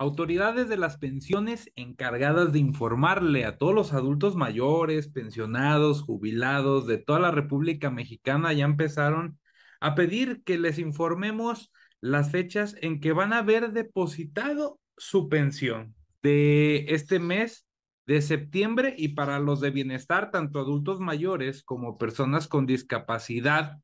autoridades de las pensiones encargadas de informarle a todos los adultos mayores, pensionados, jubilados de toda la República Mexicana ya empezaron a pedir que les informemos las fechas en que van a haber depositado su pensión de este mes de septiembre y para los de bienestar, tanto adultos mayores como personas con discapacidad.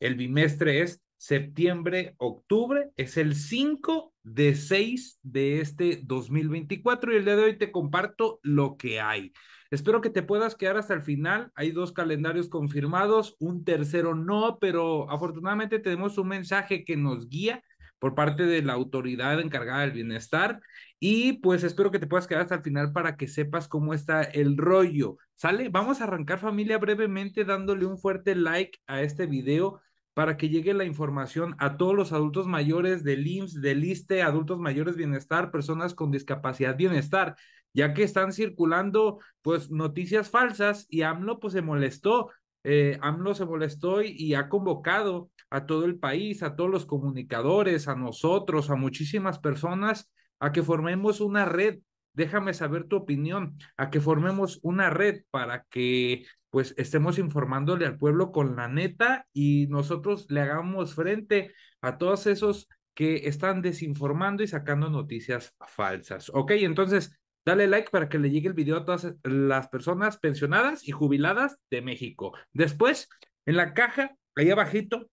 El bimestre es septiembre, octubre. Es el 5 de 6 de este 2024 y el día de hoy te comparto lo que hay. Espero que te puedas quedar hasta el final. Hay dos calendarios confirmados, un tercero no, pero afortunadamente tenemos un mensaje que nos guía por parte de la autoridad encargada del bienestar. Y pues espero que te puedas quedar hasta el final para que sepas cómo está el rollo. ¿Sale? Vamos a arrancar familia brevemente dándole un fuerte like a este video para que llegue la información a todos los adultos mayores del IMSS, del ISTE, adultos mayores bienestar, personas con discapacidad bienestar, ya que están circulando pues noticias falsas y AMLO pues se molestó, eh, AMLO se molestó y ha convocado a todo el país, a todos los comunicadores, a nosotros, a muchísimas personas, a que formemos una red déjame saber tu opinión, a que formemos una red para que pues estemos informándole al pueblo con la neta y nosotros le hagamos frente a todos esos que están desinformando y sacando noticias falsas. Ok, entonces dale like para que le llegue el video a todas las personas pensionadas y jubiladas de México. Después, en la caja, ahí abajito,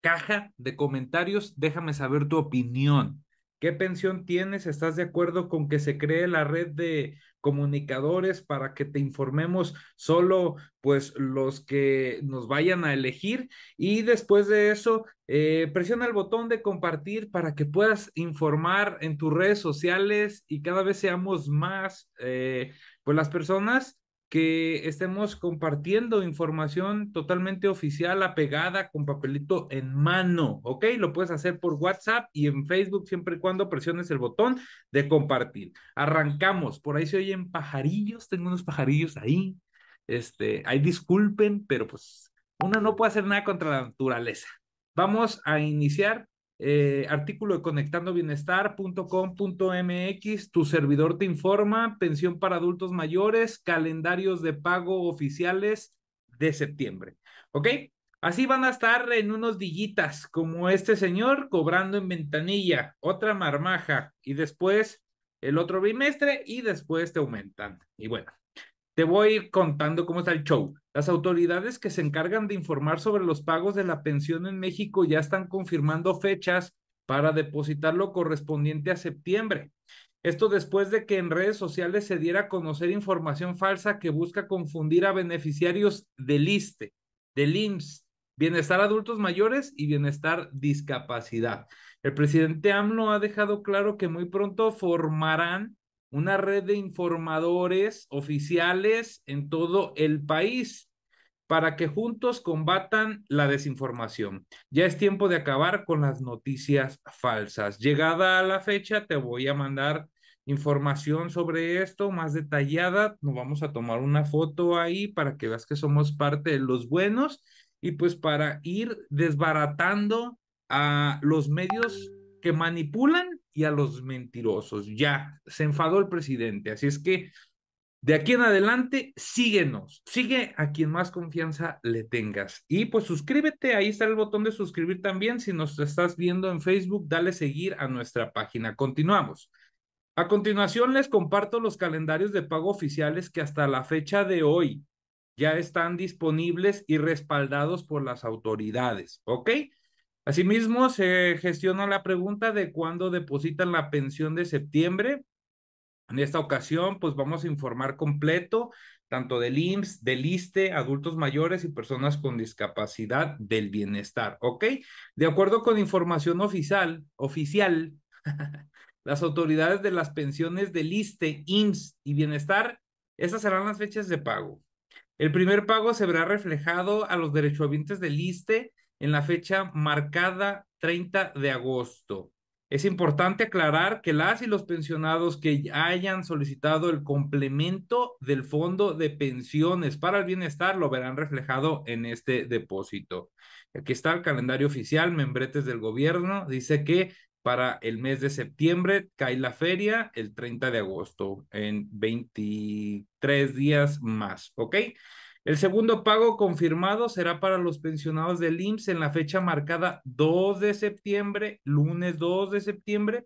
caja de comentarios, déjame saber tu opinión. ¿Qué pensión tienes? ¿Estás de acuerdo con que se cree la red de comunicadores para que te informemos solo pues los que nos vayan a elegir y después de eso eh, presiona el botón de compartir para que puedas informar en tus redes sociales y cada vez seamos más eh, pues las personas que estemos compartiendo información totalmente oficial, apegada, con papelito en mano, ¿ok? Lo puedes hacer por WhatsApp y en Facebook siempre y cuando presiones el botón de compartir. Arrancamos, por ahí se oyen pajarillos, tengo unos pajarillos ahí, este, ahí disculpen, pero pues uno no puede hacer nada contra la naturaleza. Vamos a iniciar eh, artículo de conectando bienestar.com.mx, tu servidor te informa, pensión para adultos mayores, calendarios de pago oficiales de septiembre. ¿Ok? Así van a estar en unos dillitas, como este señor cobrando en ventanilla, otra marmaja, y después el otro bimestre, y después te aumentan. Y bueno, te voy a ir contando cómo está el show. Las autoridades que se encargan de informar sobre los pagos de la pensión en México ya están confirmando fechas para depositar lo correspondiente a septiembre. Esto después de que en redes sociales se diera a conocer información falsa que busca confundir a beneficiarios del ISTE, del IMSS, bienestar adultos mayores y bienestar discapacidad. El presidente AMLO ha dejado claro que muy pronto formarán una red de informadores oficiales en todo el país para que juntos combatan la desinformación. Ya es tiempo de acabar con las noticias falsas. Llegada a la fecha, te voy a mandar información sobre esto más detallada. Nos vamos a tomar una foto ahí para que veas que somos parte de los buenos y pues para ir desbaratando a los medios que manipulan y a los mentirosos. Ya, se enfadó el presidente. Así es que de aquí en adelante, síguenos, sigue a quien más confianza le tengas. Y pues suscríbete, ahí está el botón de suscribir también. Si nos estás viendo en Facebook, dale seguir a nuestra página. Continuamos. A continuación les comparto los calendarios de pago oficiales que hasta la fecha de hoy ya están disponibles y respaldados por las autoridades, ¿ok? Asimismo, se gestiona la pregunta de cuándo depositan la pensión de septiembre. En esta ocasión, pues vamos a informar completo tanto del IMSS, del ISTE, adultos mayores y personas con discapacidad del bienestar, ¿ok? De acuerdo con información oficial, oficial, las autoridades de las pensiones del ISTE, IMSS y bienestar, esas serán las fechas de pago. El primer pago se verá reflejado a los derechohabientes del ISTE en la fecha marcada 30 de agosto. Es importante aclarar que las y los pensionados que hayan solicitado el complemento del fondo de pensiones para el bienestar lo verán reflejado en este depósito. Aquí está el calendario oficial, membretes del gobierno, dice que para el mes de septiembre cae la feria el 30 de agosto, en 23 días más, ¿ok? El segundo pago confirmado será para los pensionados del IMSS en la fecha marcada 2 de septiembre, lunes 2 de septiembre.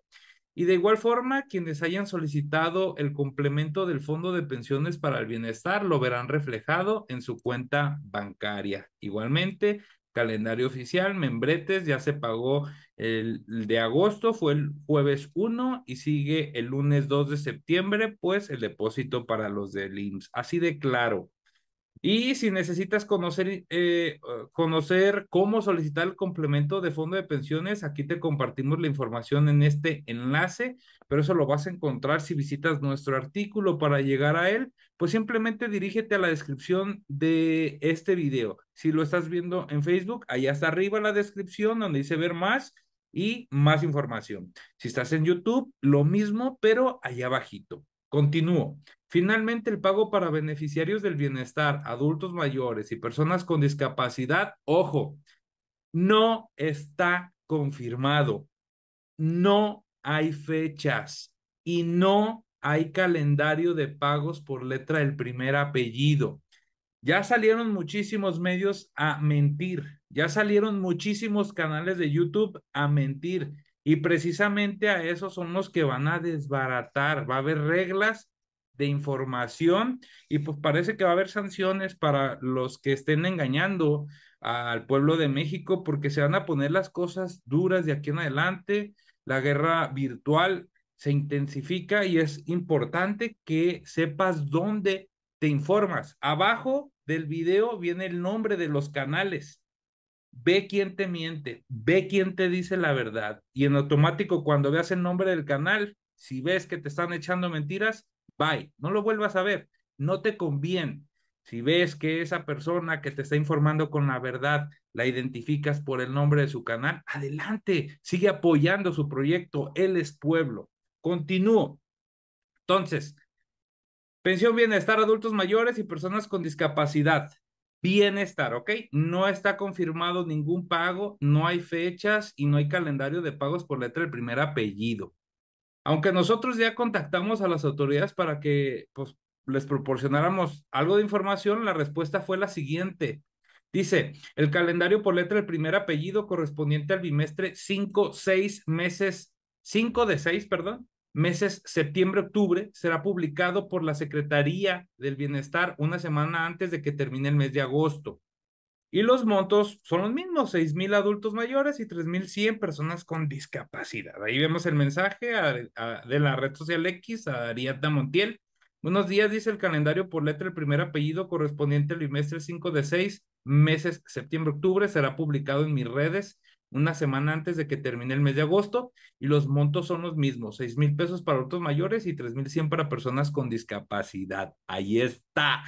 Y de igual forma, quienes hayan solicitado el complemento del Fondo de Pensiones para el Bienestar lo verán reflejado en su cuenta bancaria. Igualmente, calendario oficial, membretes, ya se pagó el de agosto, fue el jueves 1 y sigue el lunes 2 de septiembre, pues el depósito para los del IMSS. Así de claro, y si necesitas conocer, eh, eh, conocer cómo solicitar el complemento de fondo de pensiones, aquí te compartimos la información en este enlace, pero eso lo vas a encontrar si visitas nuestro artículo para llegar a él, pues simplemente dirígete a la descripción de este video. Si lo estás viendo en Facebook, allá está arriba la descripción donde dice ver más y más información. Si estás en YouTube, lo mismo, pero allá abajito. Continúo. Finalmente, el pago para beneficiarios del bienestar, adultos mayores y personas con discapacidad, ojo, no está confirmado. No hay fechas y no hay calendario de pagos por letra del primer apellido. Ya salieron muchísimos medios a mentir, ya salieron muchísimos canales de YouTube a mentir y precisamente a esos son los que van a desbaratar. Va a haber reglas de información y pues parece que va a haber sanciones para los que estén engañando al pueblo de México porque se van a poner las cosas duras de aquí en adelante. La guerra virtual se intensifica y es importante que sepas dónde te informas. Abajo del video viene el nombre de los canales. Ve quién te miente, ve quién te dice la verdad. Y en automático, cuando veas el nombre del canal, si ves que te están echando mentiras, bye, no lo vuelvas a ver, no te conviene. Si ves que esa persona que te está informando con la verdad la identificas por el nombre de su canal, adelante, sigue apoyando su proyecto, él es pueblo. Continúo. Entonces, pensión bienestar adultos mayores y personas con discapacidad. Bienestar, ¿ok? No está confirmado ningún pago, no hay fechas y no hay calendario de pagos por letra del primer apellido aunque nosotros ya contactamos a las autoridades para que pues, les proporcionáramos algo de información, la respuesta fue la siguiente. Dice, el calendario por letra del primer apellido correspondiente al bimestre cinco, seis meses, 5 de 6, perdón, meses septiembre-octubre, será publicado por la Secretaría del Bienestar una semana antes de que termine el mes de agosto. Y los montos son los mismos, 6.000 adultos mayores y 3.100 personas con discapacidad. Ahí vemos el mensaje de la red social X a Ariadna Montiel. Buenos días, dice el calendario por letra, el primer apellido correspondiente al bimestre 5 de 6 meses, septiembre-octubre, será publicado en mis redes una semana antes de que termine el mes de agosto y los montos son los mismos, seis mil pesos para adultos mayores y tres mil cien para personas con discapacidad. Ahí está.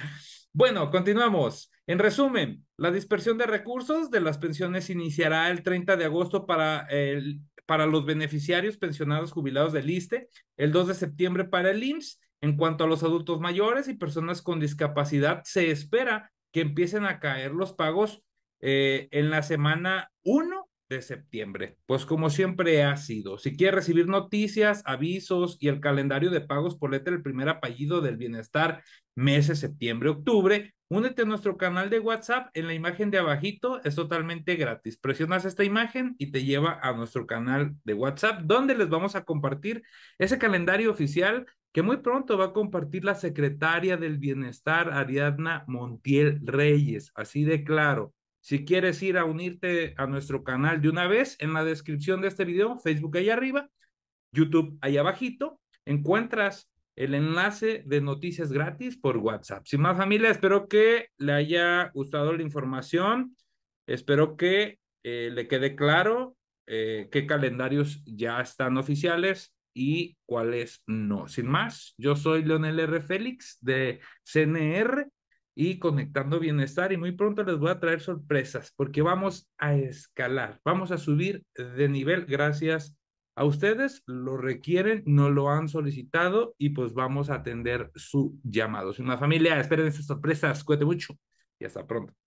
Bueno, continuamos. En resumen, la dispersión de recursos de las pensiones iniciará el 30 de agosto para, el, para los beneficiarios pensionados jubilados del ISTE, el 2 de septiembre para el IMSS. En cuanto a los adultos mayores y personas con discapacidad, se espera que empiecen a caer los pagos eh, en la semana 1 de septiembre. Pues como siempre ha sido, si quieres recibir noticias, avisos y el calendario de pagos por letra el primer apellido del bienestar meses septiembre-octubre, únete a nuestro canal de WhatsApp en la imagen de abajito, es totalmente gratis. Presionas esta imagen y te lleva a nuestro canal de WhatsApp donde les vamos a compartir ese calendario oficial que muy pronto va a compartir la secretaria del bienestar Ariadna Montiel Reyes, así de claro si quieres ir a unirte a nuestro canal de una vez, en la descripción de este video, Facebook ahí arriba, YouTube ahí abajito, encuentras el enlace de noticias gratis por WhatsApp. Sin más familia, espero que le haya gustado la información, espero que eh, le quede claro eh, qué calendarios ya están oficiales y cuáles no. Sin más, yo soy Leonel R. Félix de CNR y conectando bienestar y muy pronto les voy a traer sorpresas porque vamos a escalar, vamos a subir de nivel gracias a ustedes, lo requieren, no lo han solicitado y pues vamos a atender su llamado. Si una familia, esperen esas sorpresas, cuídate mucho y hasta pronto.